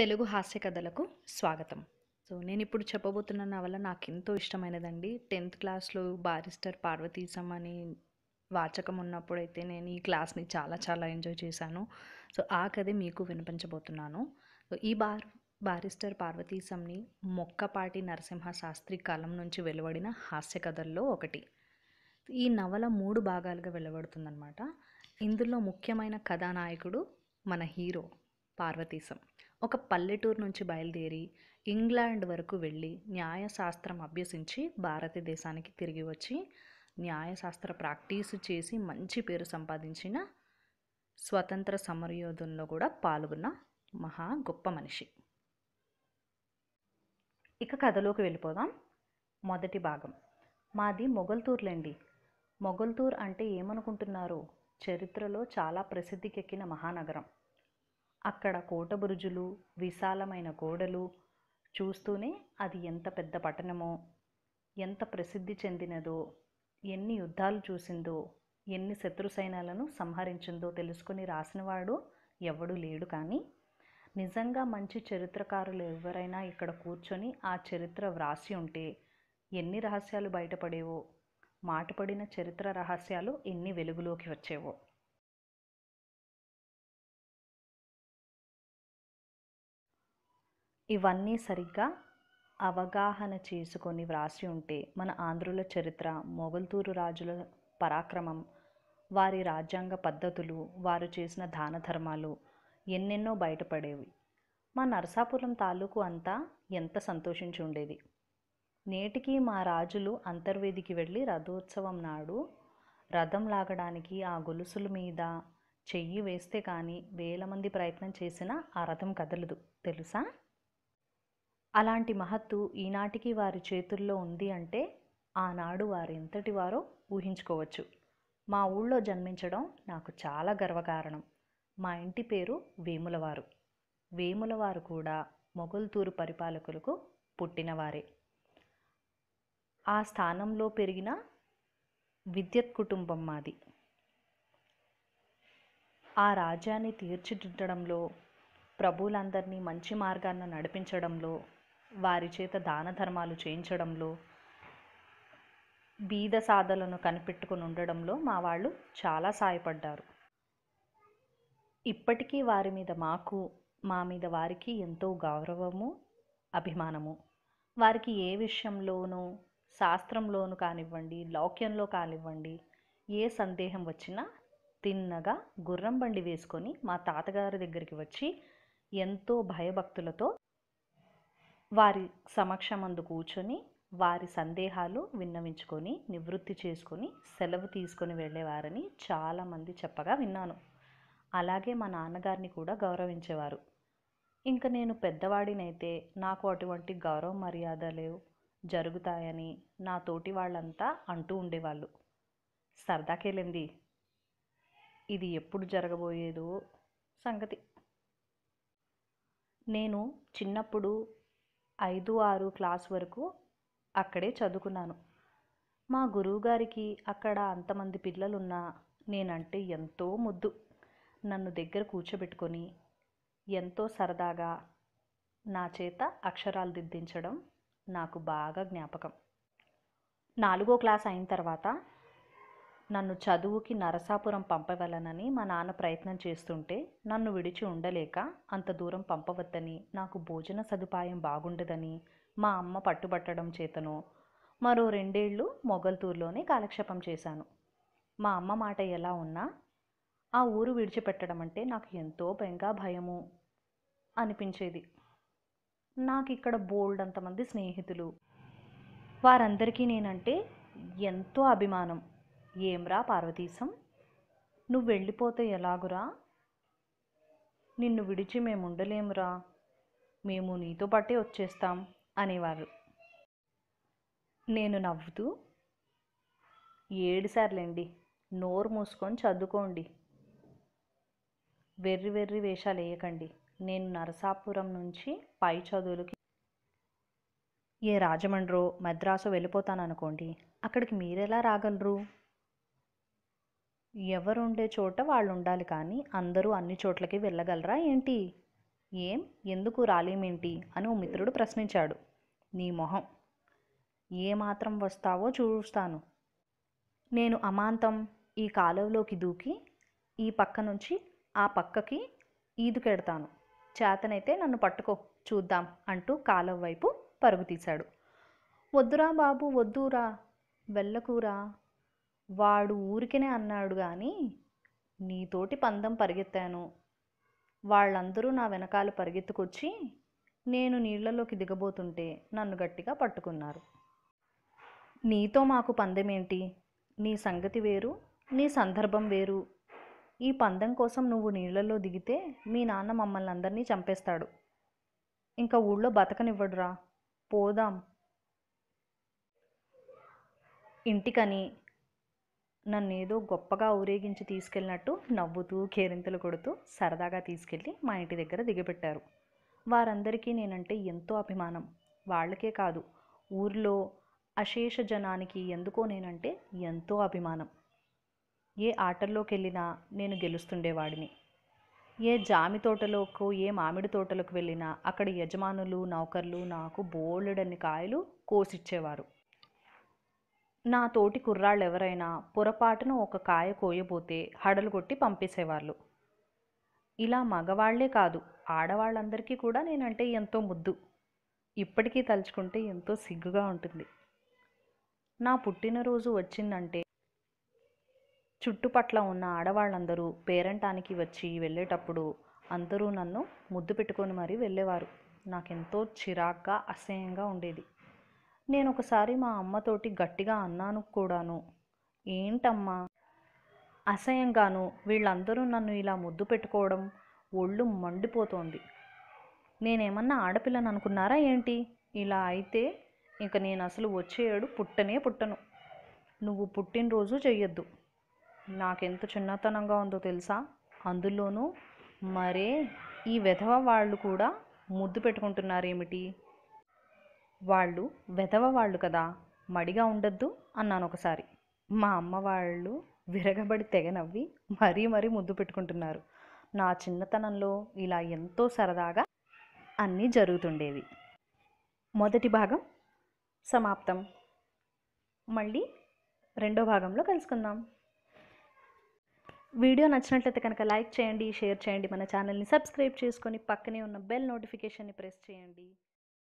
తెలుగు హాస్య కథలకు స్వాగతం సో నేను ఇప్పుడు చెప్పబోతున్న నవల నాకు ఎంతో ఇష్టమైనదండి టెన్త్ క్లాస్లో బారిస్టర్ పార్వతీశం అని వాచకం ఉన్నప్పుడైతే నేను ఈ క్లాస్ని చాలా చాలా ఎంజాయ్ చేశాను సో ఆ కథ మీకు వినిపించబోతున్నాను సో ఈ బార్ బారిస్టర్ పార్వతీశంని మొక్కపాటి నరసింహ శాస్త్రి కాలం నుంచి వెలువడిన హాస్య కథల్లో ఒకటి ఈ నవల మూడు భాగాలుగా వెలువడుతుందన్నమాట ఇందులో ముఖ్యమైన కథానాయకుడు మన హీరో పార్వతీశం ఒక పల్లెటూరు నుంచి బయలుదేరి ఇంగ్లాండ్ వరకు వెళ్ళి న్యాయశాస్త్రం అభ్యసించి భారతదేశానికి తిరిగి వచ్చి న్యాయశాస్త్ర ప్రాక్టీస్ చేసి మంచి పేరు సంపాదించిన స్వతంత్ర సమరయోధంలో కూడా పాల్గొన్న మహా గొప్ప మనిషి ఇక కథలోకి వెళ్ళిపోదాం మొదటి భాగం మాది మొగల్తూర్లండి మొగల్తూర్ అంటే ఏమనుకుంటున్నారు చరిత్రలో చాలా ప్రసిద్ధికెక్కిన మహానగరం అక్కడ కోటబురుజులు విశాలమైన గోడలు చూస్తూనే అది ఎంత పెద్ద పట్టణమో ఎంత ప్రసిద్ధి చెందినదో ఎన్ని యుద్ధాలు చూసిందో ఎన్ని శత్రు సైన్యాలను సంహరించిందో తెలుసుకుని రాసినవాడు ఎవడు లేడు కానీ నిజంగా మంచి చరిత్రకారులు ఎవరైనా ఇక్కడ కూర్చొని ఆ చరిత్ర వ్రాసి ఉంటే ఎన్ని రహస్యాలు బయటపడేవో మాటపడిన చరిత్ర రహస్యాలు ఎన్ని వెలుగులోకి వచ్చేవో ఇవన్నీ సరిగ్గా అవగాహన చేసుకొని వ్రాసి ఉంటే మన ఆంధ్రుల చరిత్ర మొగల్తూరు రాజుల పరాక్రమం వారి రాజ్యాంగ పద్ధతులు వారు చేసిన దాన ధర్మాలు ఎన్నెన్నో బయటపడేవి మా నరసాపురం తాలూకు అంతా ఎంత సంతోషించి ఉండేది నేటికి మా రాజులు అంతర్వేదికి వెళ్ళి రథోత్సవం నాడు రథం లాగడానికి ఆ గొలుసుల మీద చెయ్యి వేస్తే కానీ వేల మంది ప్రయత్నం చేసినా ఆ రథం కదలదు తెలుసా అలాంటి మహత్తు ఈనాటికి వారి చేతుల్లో ఉంది అంటే ఆనాడు వారెంతటి వారో ఊహించుకోవచ్చు మా ఊళ్ళో జన్మించడం నాకు చాలా గర్వకారణం మా ఇంటి పేరు వేములవారు వేములవారు కూడా మొగల్తూరు పరిపాలకులకు పుట్టినవారే ఆ స్థానంలో పెరిగిన విద్యుత్ కుటుంబం మాది ఆ రాజ్యాన్ని తీర్చిదిద్దడంలో ప్రభువులందరినీ మంచి మార్గాన్ని నడిపించడంలో వారి చేత దాన ధర్మాలు చేయించడంలో బీద సాధలను కనిపెట్టుకుని ఉండడంలో మా వాళ్ళు చాలా సాయపడ్డారు ఇప్పటికీ వారి మీద మాకు మా మీద వారికి ఎంతో గౌరవము అభిమానము వారికి ఏ విషయంలోనూ శాస్త్రంలోనూ కానివ్వండి లౌక్యంలో కానివ్వండి ఏ సందేహం వచ్చినా తిన్నగా గుర్రం బండి వేసుకొని మా తాతగారి దగ్గరికి వచ్చి ఎంతో భయభక్తులతో వారి సమక్షమందు కూర్చొని వారి సందేహాలు విన్నవించుకొని నివృత్తి చేసుకొని సెలవు తీసుకొని వెళ్ళేవారని చాలామంది చెప్పగా విన్నాను అలాగే మా నాన్నగారిని కూడా గౌరవించేవారు ఇంకా నేను పెద్దవాడినైతే నాకు అటువంటి గౌరవ మర్యాదలు జరుగుతాయని నా తోటి వాళ్ళంతా అంటూ ఉండేవాళ్ళు సరదాకేలింది ఇది ఎప్పుడు జరగబోయేదో సంగతి నేను చిన్నప్పుడు ఐదు ఆరు క్లాస్ వరకు అక్కడే చదువుకున్నాను మా గురువుగారికి అక్కడ అంతమంది పిల్లలున్నా నేనంటే ఎంతో ముద్దు నన్ను దగ్గర కూర్చోబెట్టుకొని ఎంతో సరదాగా నా చేత అక్షరాలు దిద్దించడం నాకు బాగా జ్ఞాపకం నాలుగో క్లాస్ అయిన తర్వాత నన్ను చదువుకి నరసాపురం పంపవలనని మా నాన్న ప్రయత్నం చేస్తుంటే నన్ను విడిచి ఉండలేక అంత దూరం పంపవద్దని నాకు భోజన సదుపాయం బాగుండదని మా అమ్మ పట్టుబట్టడం చేతను మరో రెండేళ్లు మొగల్తూరులోనే కాలక్షేపం చేశాను మా అమ్మ మాట ఎలా ఉన్నా ఆ ఊరు విడిచిపెట్టడం అంటే నాకు ఎంతో బెంగా భయము అనిపించేది నాకు ఇక్కడ బోల్డ్ అంతమంది స్నేహితులు వారందరికీ నేనంటే ఎంతో అభిమానం ఏమ్రా పార్వతీశం నువ్వు వెళ్ళిపోతే ఎలాగురా నిన్ను విడిచి మేము ఉండలేమురా మేము నీతో పాటే వచ్చేస్తాం అనేవారు నేను నవ్వుతూ ఏడుసార్లేండి నోరు మూసుకొని చదువుకోండి వెర్రి వెర్రి వేషాలు వేయకండి నేను నరసాపురం నుంచి పై చదువులకి ఏ రాజమండ్రో వెళ్ళిపోతాను అనుకోండి అక్కడికి మీరెలా రాగలరు ఎవరుండే చోట వాళ్ళు ఉండాలి కానీ అందరూ అన్ని చోట్లకి వెళ్ళగలరా ఏంటి ఏం ఎందుకు రాలేమేంటి అని ఓ మిత్రుడు ప్రశ్నించాడు నీ మొహం ఏమాత్రం వస్తావో చూస్తాను నేను అమాంతం ఈ కాలువలోకి దూకి ఈ పక్క నుంచి ఆ పక్కకి ఈదుకెడతాను చేతనైతే నన్ను పట్టుకో చూద్దాం అంటూ కాలువ వైపు పరుగు తీశాడు వద్దురా బాబు వద్దురా వెళ్ళకూరా వాడు ఊరికనే అన్నాడు కానీ నీతోటి పందెం పరిగెత్తాను వాళ్ళందరూ నా వెనకాల పరిగెత్తుకొచ్చి నేను నీళ్లలోకి దిగబోతుంటే నన్ను గట్టిగా పట్టుకున్నారు నీతో మాకు పందెమేంటి నీ సంగతి వేరు నీ సందర్భం వేరు ఈ పందెం కోసం నువ్వు నీళ్లలో దిగితే మీ నాన్న మమ్మల్ని అందరినీ చంపేస్తాడు ఇంకా ఊళ్ళో బతకనివ్వడురా పోదాం ఇంటికని నన్ను ఏదో గొప్పగా ఊరేగించి తీసుకెళ్ళినట్టు నవ్వుతూ కేరింతలు కొడుతూ సరదాగా తీసుకెళ్ళి మా ఇంటి దగ్గర దిగబెట్టారు వారందరికీ నేనంటే ఎంతో అభిమానం వాళ్ళకే కాదు ఊర్లో అశేష జనానికి ఎందుకో నేనంటే ఎంతో అభిమానం ఏ ఆటల్లోకి వెళ్ళినా నేను గెలుస్తుండేవాడిని ఏ జామి తోటలోకు ఏ మామిడి తోటలోకి వెళ్ళినా అక్కడ యజమానులు నౌకర్లు నాకు బోలెడన్ని కాయలు కోసిచ్చేవారు నా తోటి కుర్రాళ్ళు ఎవరైనా పొరపాటున ఒక కాయ కోయబోతే హడలు కొట్టి పంపేసేవాళ్ళు ఇలా మగవాళ్లే కాదు ఆడవాళ్ళందరికీ కూడా నేనంటే ఎంతో ముద్దు ఇప్పటికీ తలుచుకుంటే ఎంతో సిగ్గుగా ఉంటుంది నా పుట్టినరోజు వచ్చిందంటే చుట్టుపట్ల ఉన్న ఆడవాళ్ళందరూ పేరంటానికి వచ్చి వెళ్ళేటప్పుడు అందరూ నన్ను ముద్దు పెట్టుకొని మరీ వెళ్ళేవారు నాకెంతో చిరాగ్గా అసహ్యంగా ఉండేది నేను ఒకసారి మా అమ్మతోటి గట్టిగా అన్నాను కూడాను ఏంటమ్మా అసహ్యంగాను వీళ్ళందరూ నన్ను ఇలా ముద్దు పెట్టుకోవడం ఒళ్ళు మండిపోతోంది నేనేమన్నా ఆడపిల్లని అనుకున్నారా ఏంటి ఇలా అయితే ఇక నేను అసలు వచ్చేయాడు పుట్టనే పుట్టను నువ్వు పుట్టినరోజు చెయ్యొద్దు నాకెంత చిన్నతనంగా ఉందో తెలుసా అందులోనూ మరే ఈ విధవ వాళ్ళు కూడా ముద్దు పెట్టుకుంటున్నారేమిటి వాళ్ళు వెధవ వాళ్ళు కదా మడిగా ఉండొద్దు అన్నాను ఒకసారి మా అమ్మ వాళ్ళు విరగబడి తెగ నవ్వి మరీ మరీ ముద్దు పెట్టుకుంటున్నారు నా చిన్నతనంలో ఇలా ఎంతో సరదాగా అన్నీ జరుగుతుండేవి మొదటి భాగం సమాప్తం మళ్ళీ రెండో భాగంలో కలుసుకుందాం వీడియో నచ్చినట్లయితే కనుక లైక్ చేయండి షేర్ చేయండి మన ఛానల్ని సబ్స్క్రైబ్ చేసుకొని పక్కనే ఉన్న బెల్ నోటిఫికేషన్ని ప్రెస్ చేయండి